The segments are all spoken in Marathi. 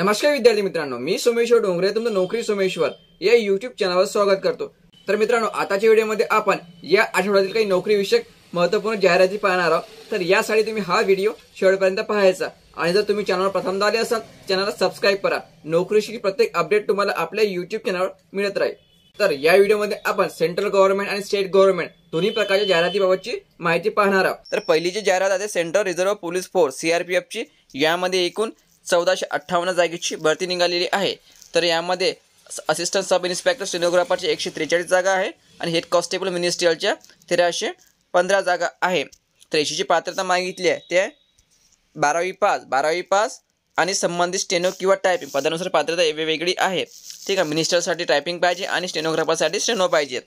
नमस्कार विद्यार्थी मित्रांनो मी सोमेश्वर डोंगरे तुमचं नोकरी सोमेश्वर या युट्यूब चॅनलवर स्वागत करतो तर मित्रांनो आताच्या व्हिडिओमध्ये आपण या आठवड्यातील काही नोकरीविषयक महत्वपूर्ण जाहिराती पाहणार आहोत तर यासाठी तुम्ही हा व्हिडिओ शेवटपर्यंत पाहायचा आणि जर तुम्ही चॅनलवर प्रथमदा आले असाल चॅनलला सबस्क्राईब करा नोकरीशी प्रत्येक अपडेट तुम्हाला आपल्या युट्यूब चॅनलवर मिळत राहील तर या व्हिडिओमध्ये आपण सेंट्रल गव्हर्नमेंट आणि स्टेट गव्हर्नमेंट दोन्ही प्रकारच्या जाहिरातीबाबतची माहिती पाहणार आहोत तर पहिली जी जाहिरात आहे सेंट्रल रिझर्व्ह पोलीस फोर्स सीआरपीएफची यामध्ये एकूण चौदाशे अठ्ठावन्न जागेची भरती निघालेली आहे तर यामध्ये असिस्टंट सब इन्स्पेक्टर स्टेनोग्राफरची एकशे त्रेचाळीस जागा आहे आणि हेड कॉन्स्टेबल मिनिस्ट्रियलच्या तेराशे पंधरा जागा आहे त्र्याऐंशीची पात्रता मागितली आहे ते बारावी पास बारावी पास आणि संबंधित स्टेनो किंवा टायपिंग पदानुसार पात्रता वेगवेगळी आहे ठीक आहे मिनिस्टरसाठी टायपिंग पाहिजे आणि स्टेनोग्राफरसाठी स्टेनो पाहिजे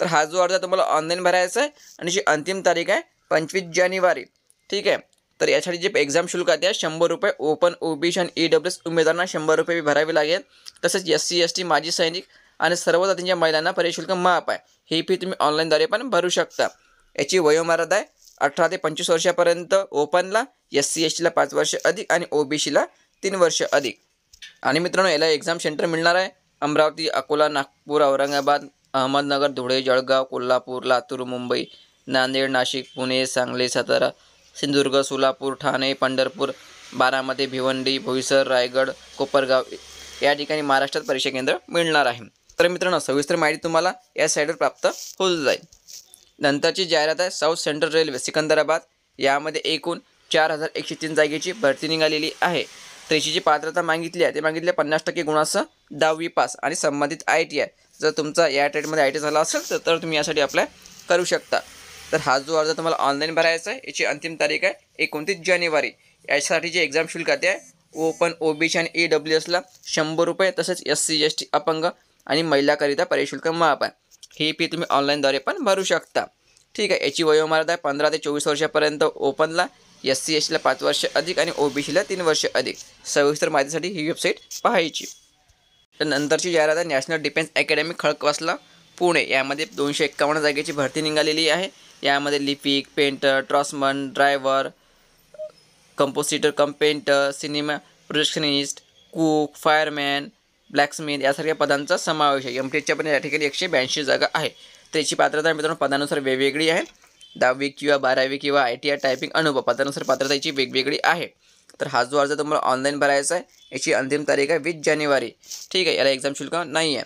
तर हा जो अर्ज तुम्हाला ऑनलाईन भरायचा आहे आणि जी अंतिम तारीख आहे पंचवीस जानेवारी ठीक आहे तर यासाठी जे एक्झाम शुल्क आहे त्या शंभर रुपये ओपन ओबीसी आणि ई डब्ल्यू एस उमेदवारांना शंभर रुपये भरावे लागेल तसेच एस सी एस टी माजी सैनिक आणि सर्व जातींच्या महिलांना परिशुल्क माफ आहे ही फी तुम्ही ऑनलाईनद्वारे पण भरू शकता याची वयोमर्यादा आहे अठरा ते पंचवीस वर्षापर्यंत ओपनला एस सी एस टीला पाच वर्ष अधिक आणि ओबीसीला तीन वर्ष अधिक आणि मित्रांनो याला एक्झाम सेंटर मिळणार आहे अमरावती अकोला नागपूर औरंगाबाद अहमदनगर धुळे जळगाव कोल्हापूर लातूर मुंबई नांदेड नाशिक पुणे सांगली सातारा सिंधुदुर्ग सोलापूर ठाणे पंढरपूर बारामती भिवंडी भोईसर रायगड कोपरगाव या ठिकाणी महाराष्ट्रात परीक्षा केंद्र मिळणार आहे तर मित्रांनो सविस्तर माहिती तुम्हाला या साईडवर प्राप्त होत जाईल नंतरची जाहिरात आहे साऊथ सेंट्रल रेल्वे सिकंदराबाद यामध्ये एकूण चार हजार एकशे तीन जागेची भरती निघालेली आहे जी पात्रता मागितली आहे ते मागितले पन्नास टक्के गुणासह दहावी पास आणि संबंधित आय टी आय जर तुमचा या ट्रेडमध्ये आय टी झाला असेल तर तुम्ही यासाठी अप्लाय करू शकता तर हा जो अर्ज तुम्हाला ऑनलाईन भरायचा आहे याची अंतिम तारीख आहे एकोणतीस जानेवारी याच्यासाठी जे एक्झाम शुल्क आहे ओपन ओ बी आणि ई डब्ल्यू एसला शंभर रुपये तसेच एस सी एस टी अपंग आणि महिलाकरिता परिशुल्क माप आहे ही फी तुम्ही ऑनलाईनद्वारे पण भरू शकता ठीक आहे याची वयोमर्यादा आहे पंधरा ते चोवीस वर्षापर्यंत ओपनला एस सी एस टीला पाच वर्ष अधिक आणि ओ बी सीला तीन वर्ष अधिक सविस्तर माहितीसाठी ही वेबसाईट पाहायची तर नंतरची जाहिरात आहे national defence academy Khadakwasla Pune यामध्ये दोनशे एक्कावन्न जागेची भरती निघालेली आहे यामध्ये लिपिक painter draughtsman driver compositor cum painter cinema projectionist cook fireman blacksmith यासारख्या पदांचा समावेश आहे एम पण या ठिकाणी एकशे ब्याऐंशी जागा आहे त्याची पात्रता मित्रांनो पदानुसार वेगवेगळी आहे दहावी किंवा बारावी किंवा आय टी आय टायपिंग अनुभव पदानुसार पात्रता याची वेगवेगळी आहे तर हा जो अर्ज तुम्हाला ऑनलाईन भरायचा आहे याची अंतिम तारीख आहे वीस जानेवारी ठीक आहे याला एक्झाम शुल्क नाही आहे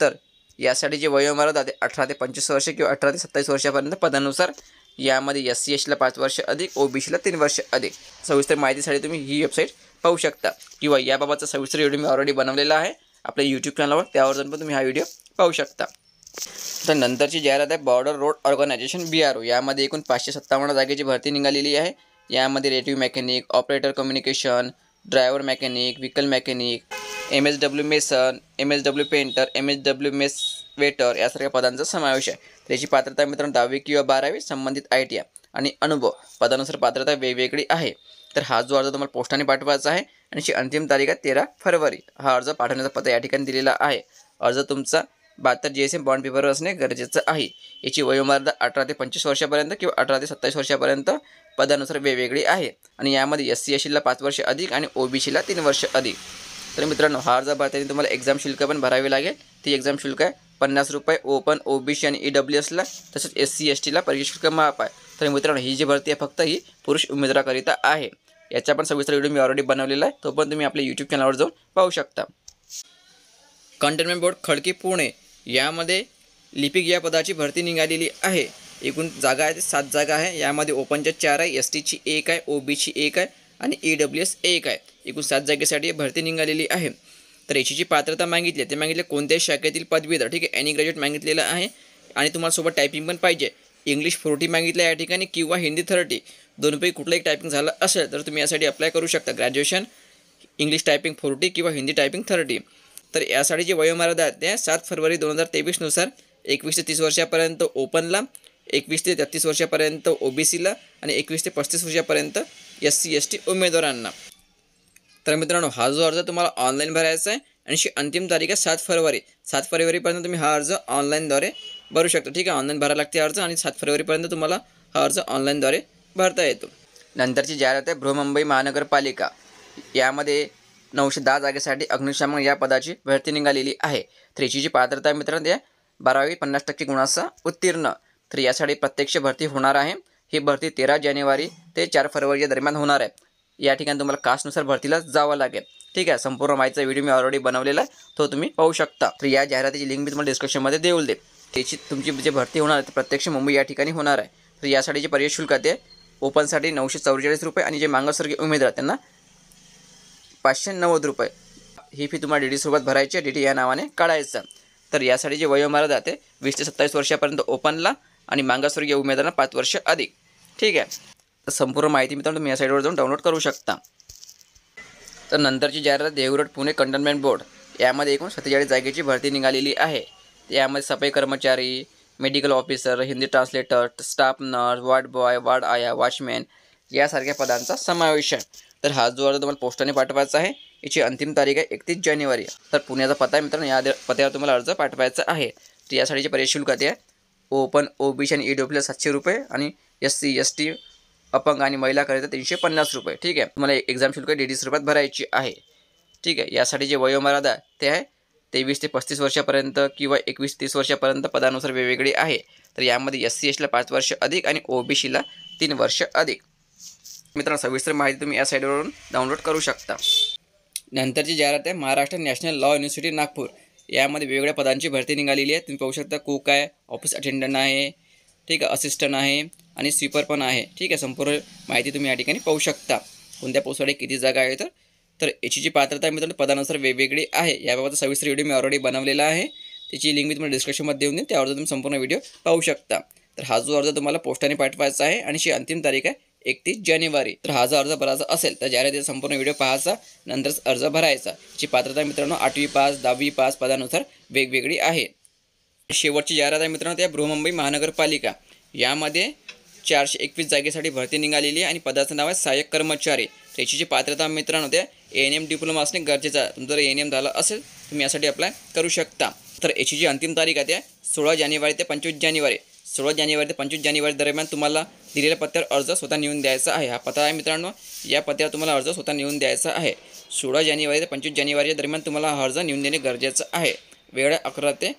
तर यासाठी जे वयोमर्यादा ते अठरा ते पंचवीस वर्ष किंवा अठरा ते सत्तावीस वर्षापर्यंत पदानुसार यामध्ये एस सी एसला पाच वर्ष अधिक ओबीसीला तीन वर्ष अधिक सविस्तर माहितीसाठी तुम्ही ही वेबसाईट पाहू शकता किंवा याबाबतचा सविस्तर व्हिडिओ मी ऑलरेडी बनवलेला आहे आपल्या यूट्यूब चॅनलवर त्यावर जाऊन पण तुम्ही हा व्हिडिओ पाहू शकता तर नंतरची जाहिरात आहे border road organisation B R O यामध्ये एकूण पाचशे सत्तावन्न जागेची भरती निघालेली आहे यामध्ये रेटिव्ह mechanic operator communication driver mechanic vehicle mechanic M S W mason M S W painter M S W mess waiter यासारख्या पदांचा समावेश आहे त्याची पात्रता मित्रांनो दहावी किंवा बारावी संबंधित आय टी आय आणि अनुभव पदानुसार पात्रता वेगवेगळी आहे तर हा जो अर्ज तुम्हाला पोस्टाने पाठवायचा आहे आणि अंतिम तारीख आहे तेरा फरवरी हा अर्ज पाठवण्याचा पत्ता या ठिकाणी दिलेला आहे अर्ज तुमचा बहात्तर जी एस एम बॉन्ड पेपरवर असणे गरजेचं आहे याची वयोमर्यादा अठरा ते पंचवीस वर्षापर्यंत किंवा अठरा ते सत्तावीस वर्षापर्यंत पदानुसार वेगवेगळी आहे आणि यामध्ये एस सी एस सीला पाच वर्ष अधिक आणि ओ बी सीला तीन वर्ष अधिक तर मित्रांनो हा अर्ज भरताना तुम्हाला एक्झाम शुल्क पण भरावी लागेल ती एक्झाम शुल्क आहे पन्नास रुपये ओपन ओबीसी आणि ई e डब्ल्यू एसला तसेच एस सी एस टीला परीक्षा शुल्क माफ आहे तर मित्रांनो ही जी भरती आहे फक्त ही पुरुष उमेदवाराकरिता आहे याचा पण सविस्तर व्हिडिओ मी ऑलरेडी बनवलेला आहे तो पण तुम्ही आपल्या यूट्यूब चॅनलवर जाऊन पाहू शकता कंटेनमेंट बोर्ड खडकी पुणे यामध्ये लिपिक या पदाची भरती निघालेली आहे एकूण जागा आहे सात जागा आहे यामध्ये ओपनच्या चार आहे एस टीची एक आहे बीची एक आहे आणि ई डब्ल्यू एस एक आहे एकूण सात जागेसाठी भरती निघालेली आहे तर याची पात्रता मागितली आहे ते मागितले कोणत्याही शाखेतील पदवीधर ठीक आहे एनी ग्रॅज्युएट मागितलेलं आहे आणि तुम्हाला सोबत टायपिंग पण पाहिजे इंग्लिश फोर्टी मागितलं या ठिकाणी किंवा हिंदी थर्टी दोनपैकी कुठलंही टायपिंग झालं असेल तर तुम्ही यासाठी अप्लाय करू शकता ग्रॅज्युएशन इंग्लिश टायपिंग फोर्टी किंवा हिंदी टायपिंग थर्टी तर यासाठी जे वयोमर्यादा आहे त्या सात फरवरी दोन हजार तेवीसनुसार एकवीस ते तीस वर्षापर्यंत ओपनला एकवीस ते तेहत्तीस वर्षापर्यंत ओ बी सीला आणि एकवीस ते पस्तीस वर्षापर्यंत एस सी एस टी उमेदवारांना तर मित्रांनो हा जो अर्ज तुम्हाला ऑनलाईन भरायचा आहे आणि अंतिम तारीख आहे सात फरवरी सात फरवरीपर्यंत तुम्ही हा अर्ज ऑनलाईनद्वारे भरू शकता ठीक आहे ऑनलाईन भरायला लागते अर्ज आणि सात फरवरीपर्यंत तुम्हाला हा अर्ज ऑनलाईनद्वारे भरता येतो नंतरची जाहिरात आहे बृहमुंबई महानगरपालिका यामध्ये नऊशे दहा जागेसाठी अग्निशामक या पदाची भरती निघालेली आहे जी पात्रता मित्रांनो ते बारावी पन्नास टक्के गुणाचा उत्तीर्ण तर यासाठी प्रत्यक्ष भरती होणार आहे ही भरती तेरा जानेवारी ते चार फरवरीच्या दरम्यान होणार आहे या ठिकाणी तुम्हाला कास्टनुसार भरतीला जावं लागेल ठीक आहे संपूर्ण माहितीचा व्हिडिओ मी ऑलरेडी बनवलेला आहे तो तुम्ही पाहू शकता तर या जाहिरातीची लिंक मी तुम्हाला डिस्क्रिप्शनमध्ये देऊ दे त्याची तुमची जे भरती होणार आहे ते प्रत्यक्ष मुंबई या ठिकाणी होणार आहे तर यासाठी जे पर्याय शुल्क आहे ओपनसाठी नऊशे चौवेचाळीस रुपये आणि जे मागासवर्गीय उमेदवार त्यांना पाचशे नव्वद रुपये ही फी तुम्हाला डी सोबत भरायची डी डी या नावाने काढायचं तर यासाठी जे वयोमर्यादा ते वीस ते सत्तावीस वर्षापर्यंत ओपनला आणि मागासवर्गीय उमेदवारांना पाच वर्ष अधिक ठीक आहे तर संपूर्ण माहिती मित्रांनो तुम्ही या साईटवर जाऊन डाउनलोड करू शकता तर नंतरची जाहिरात देवरोड पुणे कंटोनमेंट बोर्ड यामध्ये एकूण सत्तेचाळीस जागेची भरती निघालेली आहे यामध्ये सफाई कर्मचारी medical officer Hindi translator staff nurse ward boy ward आया वॉचमॅन यासारख्या पदांचा समावेश आहे तर हा जो अर्ज तुम्हाला पोस्टाने पाठवायचा आहे याची अंतिम तारीख आहे एकतीस जानेवारी तर पुण्याचा पत्ता आहे मित्रांनो या पत्यावर तुम्हाला अर्ज पाठवायचा आहे तर यासाठीचे शुल्क ते ओपन ओ सी आणि ईडब्ल्यूला e सातशे रुपये आणि एस सी एस टी अपंग आणि महिलाकरिता तीनशे पन्नास रुपये ठीक आहे तुम्हाला एक्झाम शुल्क डीडीस रुपयात भरायची आहे ठीक आहे यासाठी जे वयोमर्यादा ते आहे तेवीस ते पस्तीस वर्षापर्यंत किंवा एकवीस तीस वर्षापर्यंत पदानुसार वेगवेगळी आहे तर यामध्ये एस सी एसला पाच वर्ष अधिक आणि ओ बी सीला तीन वर्ष अधिक मित्रांनो सविस्तर माहिती तुम्ही या साईटवरून डाउनलोड करू शकता नंतरची जाहिरात आहे Maharashtra national law university Nagpur यामध्ये वेगवेगळ्या पदांची भरती निघालेली आहे तुम्ही पाहू शकता कुक आहे ऑफिस अटेंडंट आहे ठीक आहे असिस्टंट आहे आणि स्वीपर पण आहे ठीक आहे संपूर्ण माहिती तुम्ही या ठिकाणी पाहू शकता कोणत्या पोस्टवर किती जागा आहे तर तर याची जी पात्रता मित्रांनो पदानुसार वेगवेगळी आहे याबाबत सविस्तर व्हिडिओ मी ऑलरेडी बनवलेला आहे त्याची लिंक मी तुम्हाला डिस्क्रिप्शनमध्ये देऊन देईन अर्ज तुम्ही संपूर्ण व्हिडिओ पाहू शकता तर हा जो अर्ज तुम्हाला पोस्टाने पाठवायचा आहे आणि ही अंतिम तारीख आहे एकतीस जानेवारी तर हा जो अर्ज भरायचा असेल तर जाहिरातीचा संपूर्ण व्हिडिओ पाहायचा नंतरच अर्ज भरायचा जी पात्रता मित्रांनो आठवी पास दहावी पास पदानुसार वेगवेगळी आहे शेवटची जाहिरात आहे मित्रांनो त्या बृहमुंबई महानगरपालिका यामध्ये चारशे एकवीस जागेसाठी भरती निघालेली आहे आणि पदाचं नाव आहे सहाय्यक कर्मचारी त्याची जी पात्रता मित्रांनो त्या एन एम डिप्लोमा असणे गरजेचं आहे जर एन एम झालं असेल तुम्ही यासाठी अप्लाय करू शकता तर याची जी अंतिम तारीख आहे त्या सोळा जानेवारी ते पंचवीस जानेवारी सोळा जानेवारी ते पंचवीस जानेवारी दरम्यान तुम्हाला दिलेल्या पत्त्यावर अर्ज स्वतः नेऊन द्यायचा आहे हा पत्ता आहे मित्रांनो या पत्त्यावर तुम्हाला अर्ज स्वतः नेऊन द्यायचा आहे सोळा जानेवारी ते पंचवीस जानेवारी दरम्यान तुम्हाला अर्ज नेऊन देणे गरजेचं आहे वेळ अकरा ते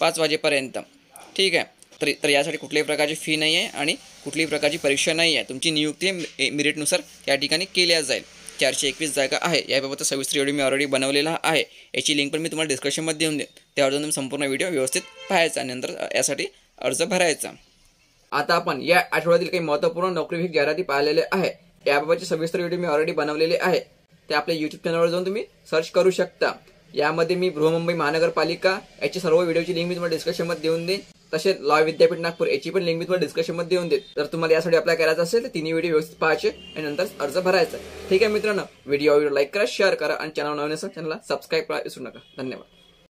पाच वाजेपर्यंत ठीक आहे तर तर यासाठी कुठल्याही प्रकारची फी नाही आहे आणि कुठल्याही प्रकारची परीक्षा नाही आहे तुमची नियुक्ती मिरिटनुसार त्या ठिकाणी केल्या जाईल चारशे एकवीस जागा आहे याबाबत सविस्तर व्हिडिओ मी ऑलरेडी बनवलेला आहे याची लिंक पण मी तुम्हाला डिस्क्रिप्शनमध्ये देऊन देईन त्यावर तुम्ही संपूर्ण व्हिडिओ व्यवस्थित पाहायचा नंतर यासाठी अर्ज भरायचा आता आपण या आठवड्यातील काही महत्वपूर्ण नोकरीभिक जाहिराती पाहिलेले आहे याबाबतचे सविस्तर व्हिडिओ मी ऑलरेडी बनवलेले आहे ते आपल्या युट्यूब चॅनलवर जाऊन तुम्ही सर्च करू शकता यामध्ये मी बृहमुंबई महानगरपालिका याची सर्व व्हिडिओची लिंक मी तुम्हाला मध्ये देऊन देईन तसेच लॉ विद्यापीठ नागपूर याची पण लिंक मी तुम्हाला डिस्कशनमध्ये देऊन देत जर तुम्हाला यासाठी अप्लाय करायचं असेल तर तिन्ही व्हिडिओ व्यवस्थित पाहायचे आणि नंतर अर्ज भरायचा ठीक आहे मित्रांनो व्हिडिओ व्हिडिओ लाईक करा शेअर करा आणि चॅनल नवीन असेल चॅनलला सबस्क्राईब करा विसरू नका धन्यवाद